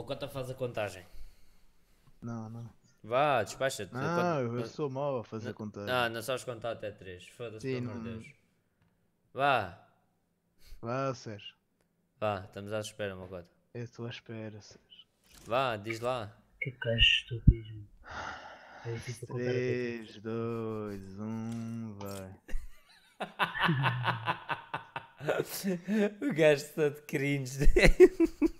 O Cota faz a contagem. Não, não. Vá, despacha-te. Não, eu sou mau a fazer contagem. Ah, não sabes contar até 3. Foda-se, pelo amor de Deus. Vá. Vá, Sérgio. Vá, estamos à espera, meu Cota. Eu estou à espera, Sérgio. Vá, diz lá. Que caixa estupidez. 3, 2, 1, vai. o gajo está de cringe.